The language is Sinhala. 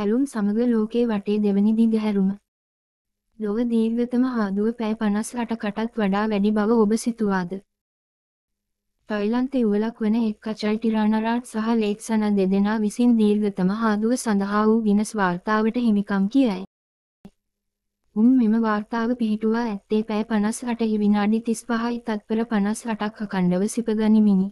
කැලුම් සමග ලෝකේ වටේ දෙවැනි දිගහැරුම. ලොව දීර්ඝතම හාදුව පැය පනස් අටකටත් වඩා වැඩි බව ඔබ සිතුවාද. ටයිලන්ත ඉවලක් වන එක් කචල් ටිරාණරාට් සහ ලේක්සන දෙදෙනා විසින් දීර්ඝතම හාදුව සඳහා වූ ගිනස් වාර්තාවට හිමිකම් කියයි. උන් මෙම වාර්තාව පිහිටුවා ඇත්තේ පෑ පනස් අටහි විනාඩි තිස් පහයි තත්පර පනස් අටක් අකණ්ඩව සිපගනිමිනි.